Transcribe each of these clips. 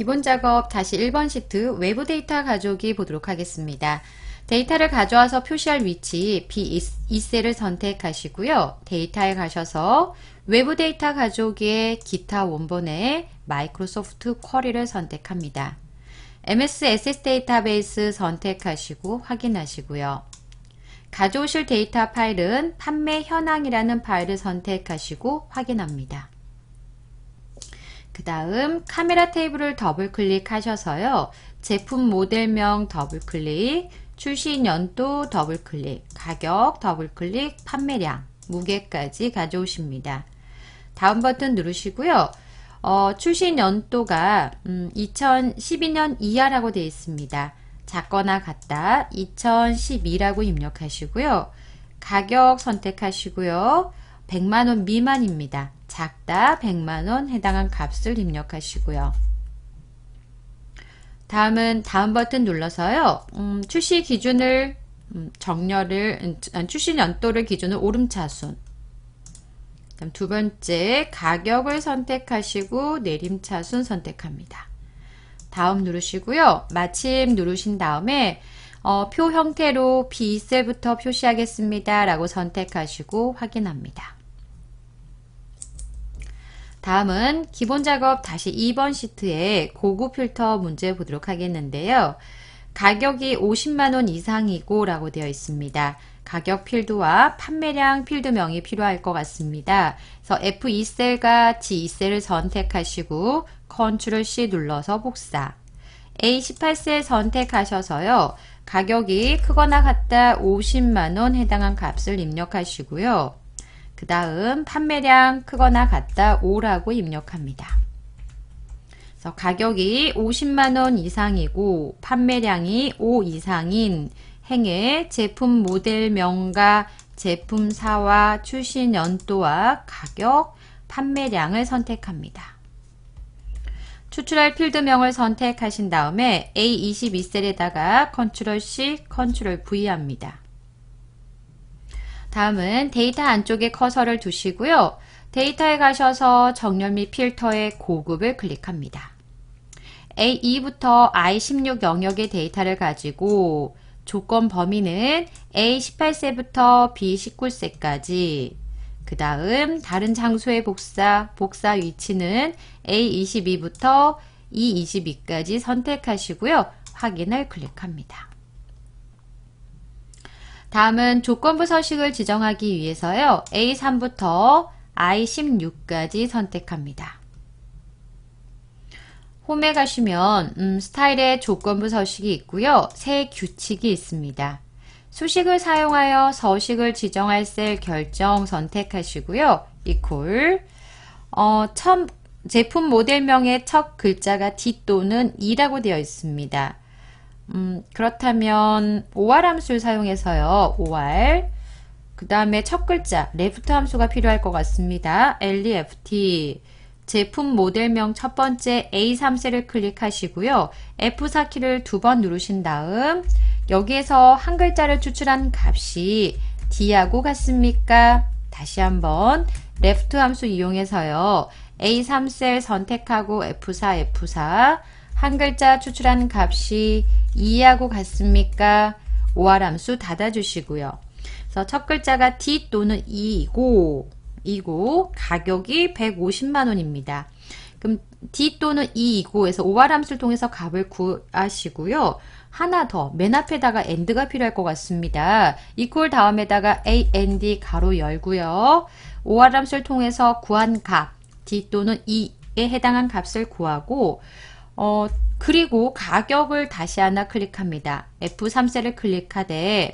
기본 작업 다시 1번 시트 외부 데이터 가져오기 보도록 하겠습니다. 데이터를 가져와서 표시할 위치 B2셀을 e 선택하시고요. 데이터에 가셔서 외부 데이터 가져오기에 기타 원본에 마이크로소프트 쿼리를 선택합니다. MS SS 데이터베이스 선택하시고 확인하시고요. 가져오실 데이터 파일은 판매 현황이라는 파일을 선택하시고 확인합니다. 그 다음 카메라 테이블을 더블 클릭하셔서요. 제품 모델명 더블 클릭, 출시 연도 더블 클릭, 가격 더블 클릭, 판매량, 무게까지 가져오십니다. 다음 버튼 누르시고요. 어, 출시 연도가 음, 2012년 이하라고 되어 있습니다. 작거나 같다 2012라고 입력하시고요. 가격 선택하시고요. 100만원 미만입니다. 작다 100만원 해당한 값을 입력하시고요. 다음은 다음 버튼 눌러서요. 음, 출시 기준을 음, 정렬을 음, 출시 연도를 기준으로 오름차순 그럼 두 번째 가격을 선택하시고 내림차순 선택합니다. 다음 누르시고요. 마침 누르신 다음에 어, 표 형태로 B1셀부터 표시하겠습니다. 라고 선택하시고 확인합니다. 다음은 기본 작업 다시 2번 시트에 고급 필터 문제 보도록 하겠는데요. 가격이 50만원 이상이고 라고 되어 있습니다. 가격 필드와 판매량 필드명이 필요할 것 같습니다. 그래서 F2셀과 G2셀을 선택하시고 Ctrl C 눌러서 복사 A18셀 선택하셔서요. 가격이 크거나 같다 50만원 해당한 값을 입력하시고요. 그 다음 판매량 크거나 같다 5라고 입력합니다. 그래서 가격이 50만원 이상이고 판매량이 5 이상인 행의 제품 모델명과 제품사와 출시 연도와 가격, 판매량을 선택합니다. 추출할 필드명을 선택하신 다음에 A22셀에다가 컨트롤 C, 컨트롤 V 합니다. 다음은 데이터 안쪽에 커서를 두시고요. 데이터에 가셔서 정렬 및 필터의 고급을 클릭합니다. A2부터 I16 영역의 데이터를 가지고 조건 범위는 A18세부터 B19세까지 그 다음 다른 장소의 복사, 복사 위치는 A22부터 E22까지 선택하시고요. 확인을 클릭합니다. 다음은 조건부 서식을 지정하기 위해서요. A3부터 I16까지 선택합니다. 홈에 가시면 음, 스타일의 조건부 서식이 있고요. 새 규칙이 있습니다. 수식을 사용하여 서식을 지정할 셀 결정 선택하시고요. 이퀄 어, 첫, 제품 모델명의 첫 글자가 D 또는 E라고 되어 있습니다. 음, 그렇다면 오알 함수를 사용해서요. 오알 그 다음에 첫 글자 레프트 함수가 필요할 것 같습니다. LEFT 제품 모델명 첫 번째 A3셀을 클릭하시고요. F4 키를 두 번 누르신 다음 여기에서 한 글자를 추출한 값이 D하고 같습니까? 다시 한번 레프트 함수 이용해서요. A3셀 선택하고 F4, F4 한 글자 추출한 값이 2하고 같습니까? 오화람수 닫아주시고요. 그래서 첫 글자가 D 또는 E이고 이고 가격이 150만원입니다. 그럼 D 또는 E이고 해서 오화람수를 통해서 값을 구하시고요. 하나 더, 맨 앞에다가 AND가 필요할 것 같습니다. 이퀄 다음에다가 AND 가로 열고요. 오화람수를 통해서 구한 값, D 또는 E에 해당한 값을 구하고 어, 그리고 가격을 다시 하나 클릭합니다. F3셀을 클릭하되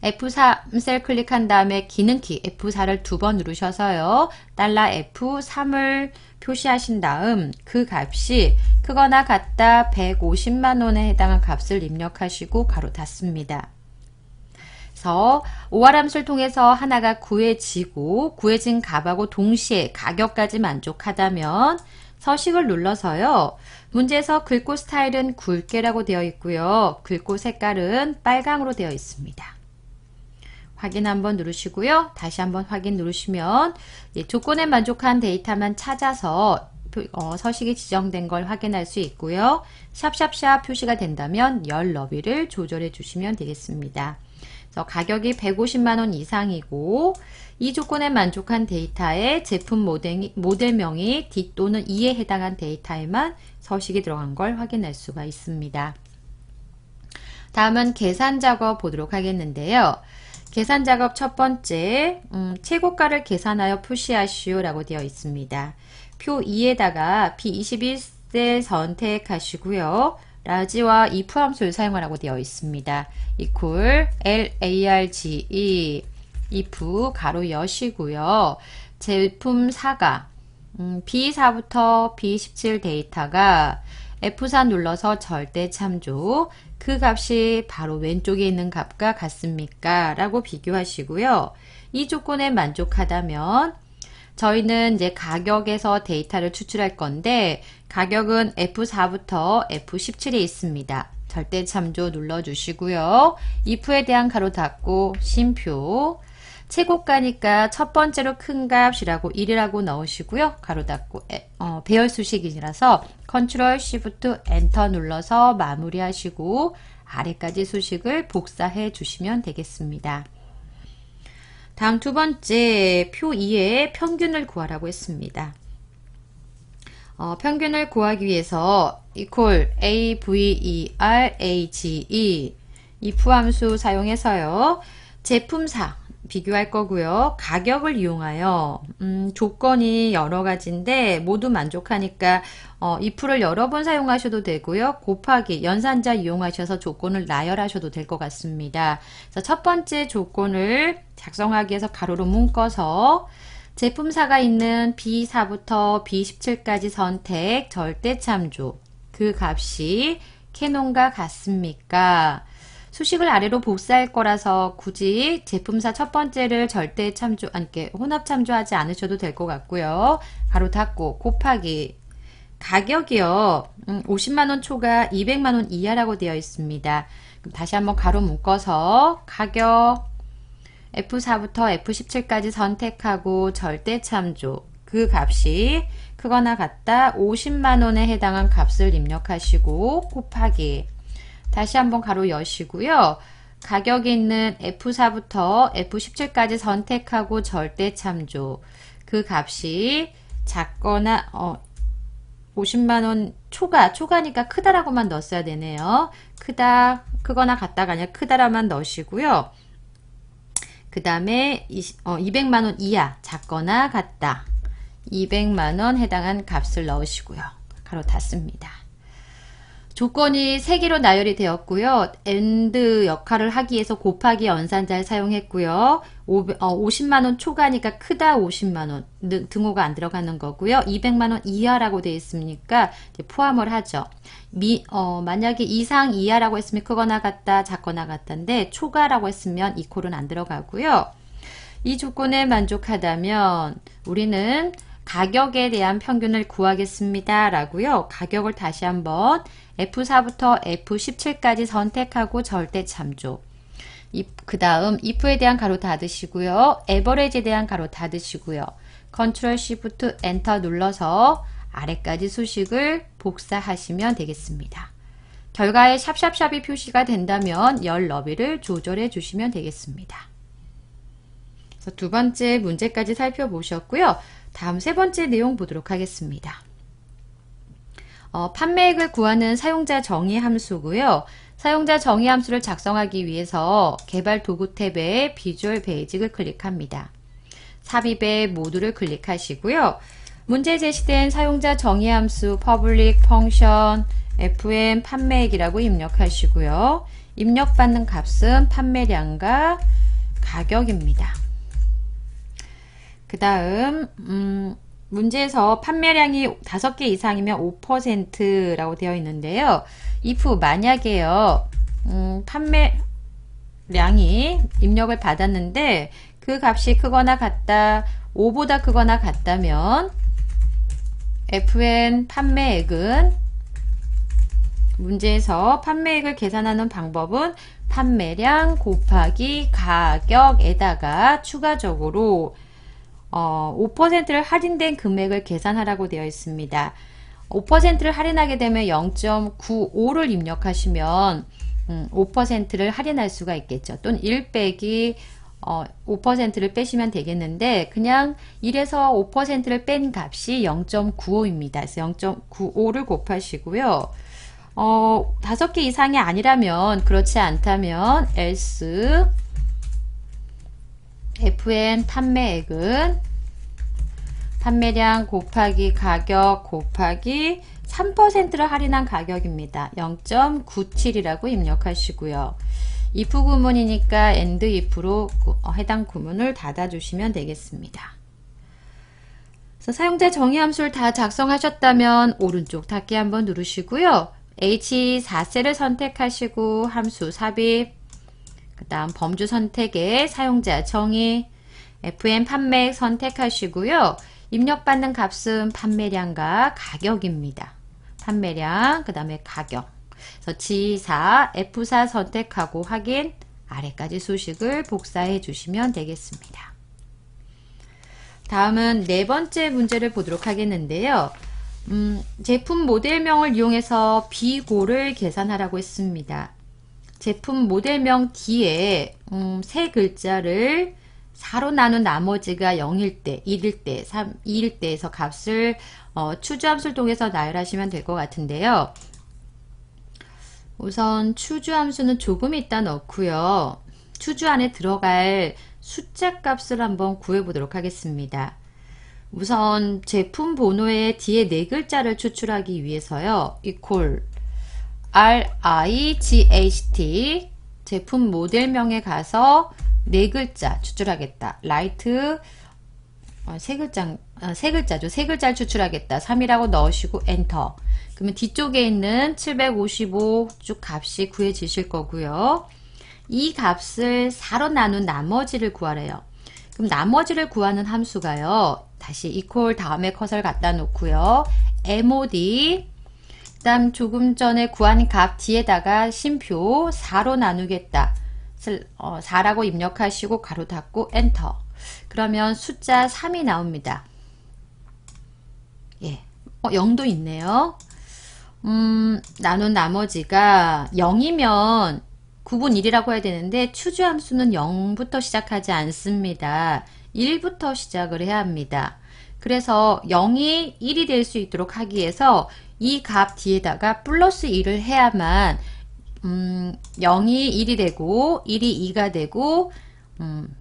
F3셀 클릭한 다음에 기능키 F4를 두 번 누르셔서요. 달러 F3을 표시하신 다음 그 값이 크거나 같다 150만원에 해당한 값을 입력하시고 가로 닫습니다. 그래서 오화람수를 통해서 하나가 구해지고 구해진 값하고 동시에 가격까지 만족하다면 서식을 눌러서요. 문제에서 글꼴 스타일은 굵게라고 되어 있고요. 글꼴 색깔은 빨강으로 되어 있습니다. 확인 한번 누르시고요. 다시 한번 확인 누르시면 조건에 만족한 데이터만 찾아서 어, 서식이 지정된 걸 확인할 수 있고요. 샵샵샵 표시가 된다면 열 너비를 조절해 주시면 되겠습니다. 가격이 150만원 이상이고 이 조건에 만족한 데이터에 제품 모델, 명이 D 또는 E에 해당한 데이터에만 서식이 들어간 걸 확인할 수가 있습니다. 다음은 계산 작업 보도록 하겠는데요. 계산 작업 첫 번째, 음, 최고가를 계산하여 표시하시오 라고 되어 있습니다. 표 2에다가 B21셀 선택하시고요. 라지와 if 함수를 사용하라고 되어 있습니다. equal large if 가로 여시고요. 제품 사가 음, B4부터 B17 데이터가 F4 눌러서 절대 참조 그 값이 바로 왼쪽에 있는 값과 같습니까? 라고 비교하시고요. 이 조건에 만족하다면 저희는 이제 가격에서 데이터를 추출할 건데 가격은 F4부터 F17에 있습니다. 절대 참조 눌러주시고요. if에 대한 가로 닫고 심표 최고가니까 첫 번째로 큰 값이라고 1이라고 넣으시고요. 가로 닫고 에, 어, 배열 수식이라서 컨트롤 Shift 엔터 눌러서 마무리하시고 아래까지 수식을 복사해 주시면 되겠습니다. 다음 두 번째 표 2에 평균을 구하라고 했습니다. 어, 평균을 구하기 위해서 equal a v e r a g e if 함수 사용해서요. 제품사 비교할 거고요. 가격을 이용하여 음, 조건이 여러 가지인데 모두 만족하니까 어, 이 풀을 여러 번 사용하셔도 되고요. 곱하기 연산자 이용하셔서 조건을 나열하셔도 될 것 같습니다. 그래서 첫 번째 조건을 작성하기 위해서 가로로 묶어서 제품사가 있는 B4부터 B17까지 선택 절대 참조 그 값이 캐논과 같습니까? 수식을 아래로 복사할 거라서 굳이 제품사 첫 번째를 절대 참조, 함께 혼합 참조하지 않으셔도 될 것 같고요. 가로 닫고 곱하기 가격이요. 50만원 음, 초가 200만원 이하라고 되어 있습니다. 그럼 다시 한번 가로 묶어서 가격 F4부터 F17까지 선택하고 절대 참조 그 값이 크거나 같다 50만원에 해당한 값을 입력하시고 곱하기 다시 한번 가로 여시고요. 가격이 있는 F4부터 F17까지 선택하고 절대 참조. 그 값이 작거나 어, 50만원 초과, 초과니까 크다라고만 넣었어야 되네요. 크다, 크거나 같다가 아니라 크다라만 넣으시고요. 그 다음에 어, 200만원 이하, 작거나 같다. 200만원 해당한 값을 넣으시고요. 가로 닫습니다. 조건이 3개로 나열이 되었고요. AND 역할을 하기 위해서 곱하기 연산자를 사용했고요. 50만원 어, 초과니까 크다 50만원 등호가 안 들어가는 거고요. 200만원 이하라고 되어 있으니까 포함을 하죠. 미, 어, 만약에 이상 이하라고 했으면 크거나 같다 작거나 같다인데 초과라고 했으면 이콜은 안 들어가고요. 이 조건에 만족하다면 우리는 가격에 대한 평균을 구하겠습니다. 라고요. 가격을 다시 한번 F4부터 F17까지 선택하고 절대 참조. 그 다음 if에 대한 가로 닫으시고요. a v e r a g e 에 대한 가로 닫으시고요. Ctrl Shift Enter 눌러서 아래까지 수식을 복사하시면 되겠습니다. 결과에 샵샵샵이 표시가 된다면 열 너비를 조절해 주시면 되겠습니다. 두 번째 문제까지 살펴보셨고요. 다음 세 번째 내용 보도록 하겠습니다. 어, 판매액을 구하는 사용자 정의 함수고요. 사용자 정의 함수를 작성하기 위해서 개발 도구 탭에 비주얼 베이직을 클릭합니다. 삽입의 모두를 클릭하시고요. 문제 제시된 사용자 정의 함수 public function fm 판매액이라고 입력하시고요. 입력받는 값은 판매량과 가격입니다. 그 다음 음, 문제에서 판매량이 5개 이상이면 5%라고 되어 있는데요. if 만약에요. 음, 판매량이 입력을 받았는데 그 값이 크거나 같다 5보다 크거나 같다면 FN 판매액은 문제에서 판매액을 계산하는 방법은 판매량 곱하기 가격에다가 추가적으로 어, 5%를 할인된 금액을 계산하라고 되어 있습니다. 5%를 할인하게 되면 0.95를 입력하시면 음, 5%를 할인할 수가 있겠죠. 또는 1 빼기 어, 5%를 빼시면 되겠는데 그냥 1에서 5%를 뺀 값이 0.95입니다. 그래서 0.95를 곱하시고요. 어, 5개 이상이 아니라면 그렇지 않다면 else FN 판매액은 판매량 곱하기 가격 곱하기 3%를 할인한 가격입니다. 0.97이라고 입력하시고요. if 구문이니까 and if로 어, 해당 구문을 닫아주시면 되겠습니다. 그래서 사용자 정의 함수를 다 작성하셨다면 오른쪽 닫기 한번 누르시고요. H4셀을 e 선택하시고 함수 삽입 그 다음 범주 선택에 사용자 정의, FM 판매 선택하시고요. 입력받는 값은 판매량과 가격입니다. 판매량, 그 다음에 가격. 그래서 G4, F4 선택하고 확인, 아래까지 수식을 복사해 주시면 되겠습니다. 다음은 네 번째 문제를 보도록 하겠는데요. 음, 제품 모델명을 이용해서 비고를 계산하라고 했습니다. 제품 모델명 뒤에 음, 세 글자를 4로 나눈 나머지가 0일 때, 1일 때, 3, 2일 때에서 값을 어, 추주함수를 통해서 나열하시면 될 것 같은데요. 우선 추주함수는 조금 이따 넣고요. 추주 안에 들어갈 숫자 값을 한번 구해보도록 하겠습니다. 우선 제품 번호의 뒤에 네 글자를 추출하기 위해서요. equal RIGHT 제품 모델명에 가서 네 글자 추출하겠다. 라이트 어, 세 글자 어, 세 글자죠. 세 글자를 추출하겠다. 3이라고 넣으시고 엔터. 그러면 뒤쪽에 있는 755 쭉 값이 구해지실 거고요. 이 값을 4로 나눈 나머지를 구하래요. 그럼 나머지를 구하는 함수가요. 다시 equal 다음에 커서를 갖다 놓고요. mod 3 조금 전에 구한 값 뒤에다가 심표 4로 나누겠다. 4라고 어, 입력하시고 가로 닫고 엔터. 그러면 숫자 3이 나옵니다. 예. 어, 0도 있네요. 음, 나눈 나머지가 0이면 9분 1이라고 해야 되는데 추주 함수는 0부터 시작하지 않습니다. 1부터 시작을 해야 합니다. 그래서 0이 1이 될 수 있도록 하기 위해서 이값 뒤에다가 플러스 1을 해야만 음, 0이 1이 되고 1이 2가 되고 음,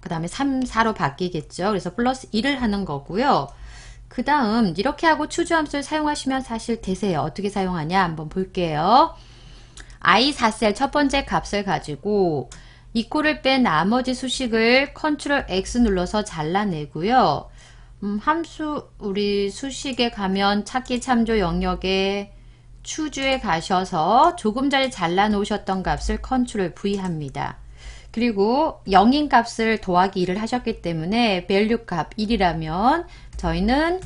그 다음에 3, 4로 바뀌겠죠. 그래서 플러스 1을 하는 거고요. 그 다음 이렇게 하고 추주함수를 사용하시면 사실 되세요. 어떻게 사용하냐 한번 볼게요. i4셀 첫 번째 값을 가지고 이꼴을 뺀 나머지 수식을 컨트롤 X 눌러서 잘라내고요. 음, 함수 우리 수식에 가면 찾기 참조 영역에 추주에 가셔서 조금 전에 잘라 놓으셨던 값을 컨트롤 V 합니다. 그리고 0인 값을 더하기 1을 하셨기 때문에 밸류 값 1이라면 저희는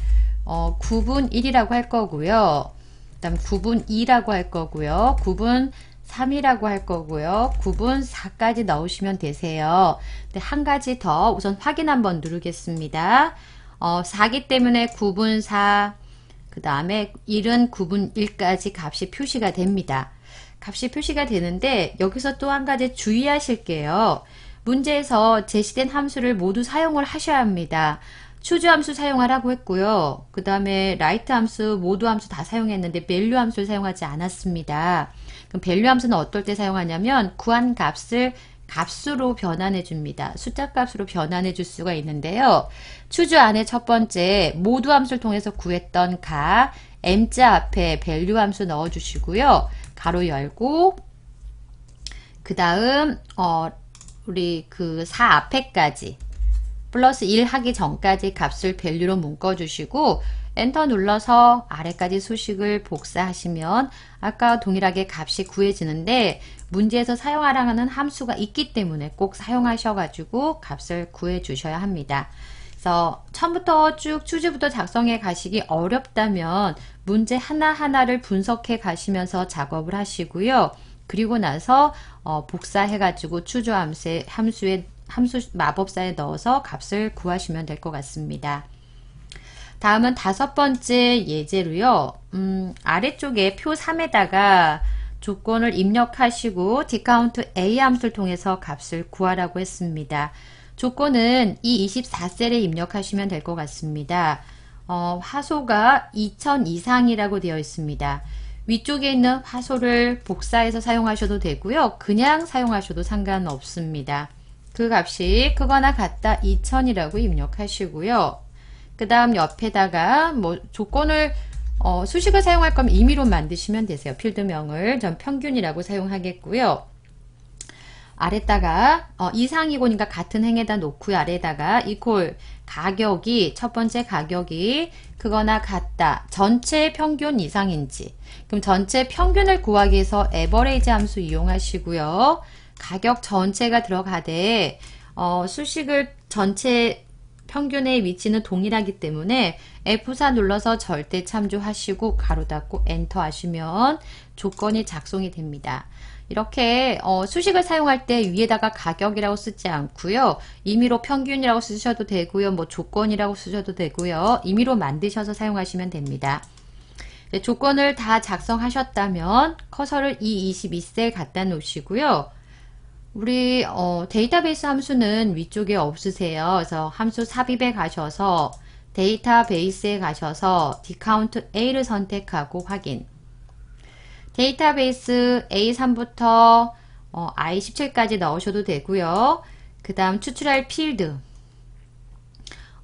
어, 9분 1이라고 할 거고요. 그 다음 9분 2라고 할 거고요. 9분 3이라고 할 거고요. 9분 4까지 넣으시면 되세요. 근데 한 가지 더 우선 확인 한번 누르겠습니다. 어, 4기 때문에 9분 4, 그 다음에 1은 9분 1까지 값이 표시가 됩니다. 값이 표시가 되는데 여기서 또 한 가지 주의하실 게요. 문제에서 제시된 함수를 모두 사용을 하셔야 합니다. 추주 함수 사용하라고 했고요. 그 다음에 라이트 함수, 모두 함수 다 사용했는데 밸류 함수를 사용하지 않았습니다. 그럼 밸류 함수는 어떨 때 사용하냐면 구한 값을 값으로 변환해 줍니다. 숫자 값으로 변환해 줄 수가 있는데요. 추주 안에첫 번째 모두 함수를 통해서 구했던 가 m자 앞에 밸류 함수 넣어 주시고요. 가로 열고 그 다음 어 우리 그 4 앞에까지 플러스 1 하기 전까지 값을 밸류로 묶어 주시고 엔터 눌러서 아래까지 수식을 복사하시면 아까 동일하게 값이 구해지는데 문제에서 사용하라는 함수가 있기 때문에 꼭 사용하셔가지고 값을 구해주셔야 합니다. 그래서 처음부터 쭉 추지부터 작성해 가시기 어렵다면 문제 하나하나를 분석해 가시면서 작업을 하시고요. 그리고 나서 어, 복사해가지고 추조 함수의 함수에 함수 마법사에 넣어서 값을 구하시면 될 것 같습니다. 다음은 다섯 번째 예제로요. 음, 아래쪽에 표 3에다가 조건을 입력하시고 디카운트 A 함수를 통해서 값을 구하라고 했습니다. 조건은 이 24셀에 입력하시면 될 것 같습니다. 어, 화소가 2000 이상이라고 되어 있습니다. 위쪽에 있는 화소를 복사해서 사용하셔도 되고요. 그냥 사용하셔도 상관없습니다. 그 값이 크거나 같다 2000이라고 입력하시고요. 그 다음 옆에다가 뭐 조건을 어, 수식을 사용할 거면 임의로 만드시면 되세요. 필드명을 전 평균이라고 사용하겠고요. 아래다가 어, 이상이고니까 같은 행에다 놓고요. 아래다가 이퀄 가격이 첫 번째 가격이 그거나 같다. 전체 평균 이상인지 그럼 전체 평균을 구하기 위해서 에버레이지 함수 이용하시고요. 가격 전체가 들어가되 어, 수식을 전체 평균의 위치는 동일하기 때문에 F4 눌러서 절대 참조하시고 가로 닫고 엔터 하시면 조건이 작성이 됩니다. 이렇게 어, 수식을 사용할 때 위에다가 가격이라고 쓰지 않고요. 임의로 평균이라고 쓰셔도 되고요. 뭐 조건이라고 쓰셔도 되고요. 임의로 만드셔서 사용하시면 됩니다. 네, 조건을 다 작성하셨다면 커서를 E22셀 갖다 놓으시고요. 우리 어, 데이터베이스 함수는 위쪽에 없으세요. 그래서 함수 삽입에 가셔서 데이터베이스에 가셔서 디카운트 A를 선택하고 확인 데이터베이스 A3부터 어, I17까지 넣으셔도 되고요. 그 다음 추출할 필드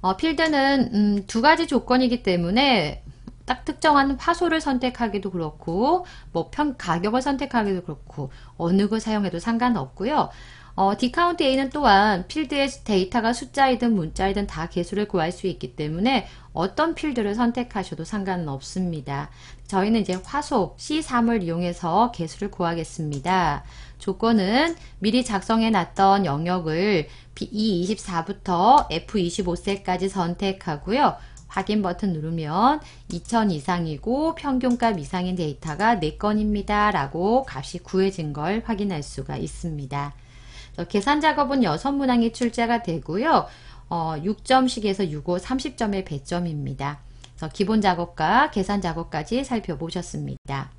어, 필드는 음, 두 가지 조건이기 때문에 딱특정하는 파소를 선택하기도 그렇고 뭐 평 가격을 선택하기도 그렇고 어느 걸 사용해도 상관없고요. 어, 디카운트 A는 또한 필드의 데이터가 숫자이든 문자이든 다 개수를 구할 수 있기 때문에 어떤 필드를 선택하셔도 상관은 없습니다. 저희는 이제 화소 C3을 이용해서 개수를 구하겠습니다. 조건은 미리 작성해 놨던 영역을 B24부터 F25셀까지 선택하고요. 확인 버튼 누르면 2000 이상이고 평균값 이상인 데이터가 4건입니다. 라고 값이 구해진 걸 확인할 수가 있습니다. 어, 계산 작업은 6문항이 출제가 되고요. 어, 6점씩에서 6호 30점의 배점입니다. 기본 작업과 계산 작업까지 살펴보셨습니다.